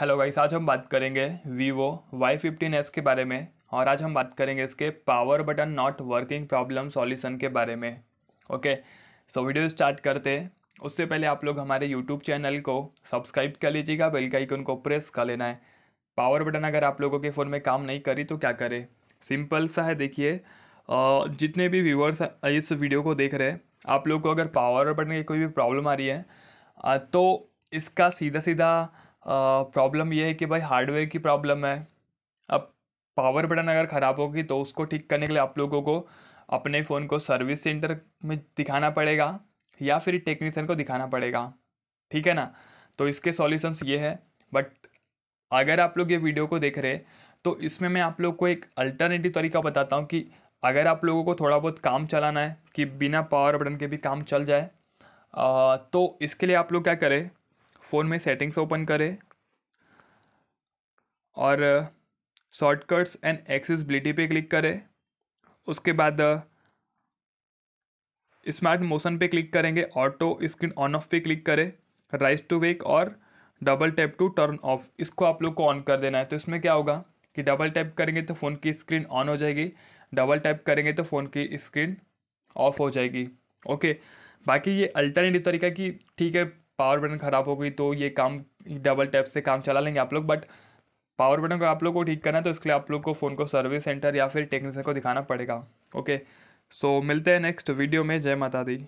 hello guys आज हम बात करेंगे वीवो वाई फिफ्टीन एस के बारे में और आज हम बात करेंगे इसके power button not working problem solution के बारे में ओके सो वीडियो स्टार्ट करते उससे पहले आप लोग हमारे यूट्यूब चैनल को सब्सक्राइब कर लीजिएगा बेल का आइकन को प्रेस कर लेना है पावर बटन अगर आप लोगों के फ़ोन में काम नहीं करी तो क्या करें सिंपल सा है देखिए जितने भी व्यूवर्स इस वीडियो को देख रहे हैं आप लोग को अगर पावर बटन की कोई भी प्रॉब्लम आ रही है तो इसका सीधा सीधा प्रॉब्लम ये है कि भाई हार्डवेयर की प्रॉब्लम है अब पावर बटन अगर ख़राब होगी तो उसको ठीक करने के लिए आप लोगों को अपने फ़ोन को सर्विस सेंटर में दिखाना पड़ेगा या फिर टेक्नीसियन को दिखाना पड़ेगा ठीक है ना तो इसके सॉल्यूशंस ये है बट अगर आप लोग ये वीडियो को देख रहे तो इसमें मैं आप लोग को एक अल्टरनेटिव तरीका बताता हूँ कि अगर आप लोगों को थोड़ा बहुत काम चलाना है कि बिना पावर बटन के भी काम चल जाए आ, तो इसके लिए आप लोग क्या करें फ़ोन में सेटिंग्स ओपन करें और शॉर्टकट्स एंड एक्सेसबिलिटी पे क्लिक करें उसके बाद स्मार्ट मोशन पे क्लिक करेंगे ऑटो स्क्रीन ऑन ऑफ पे क्लिक करें राइस टू वेक और double tap to turn off इसको आप लोग को ऑन कर देना है तो इसमें क्या होगा कि डबल टैप करेंगे तो फ़ोन की स्क्रीन ऑन हो जाएगी डबल टैप करेंगे तो फ़ोन की स्क्रीन ऑफ हो जाएगी ओके बाकी ये अल्टरनेटिव तरीका कि ठीक है पावर बटन ख़राब हो गई तो ये काम डबल टैप से काम चला लेंगे आप लोग बट पावर बटन को आप लोग को ठीक करना है तो इसके लिए आप लोग को फ़ोन को सर्विस सेंटर या फिर टेक्नीशियन को दिखाना पड़ेगा ओके सो मिलते हैं नेक्स्ट वीडियो में जय माता दी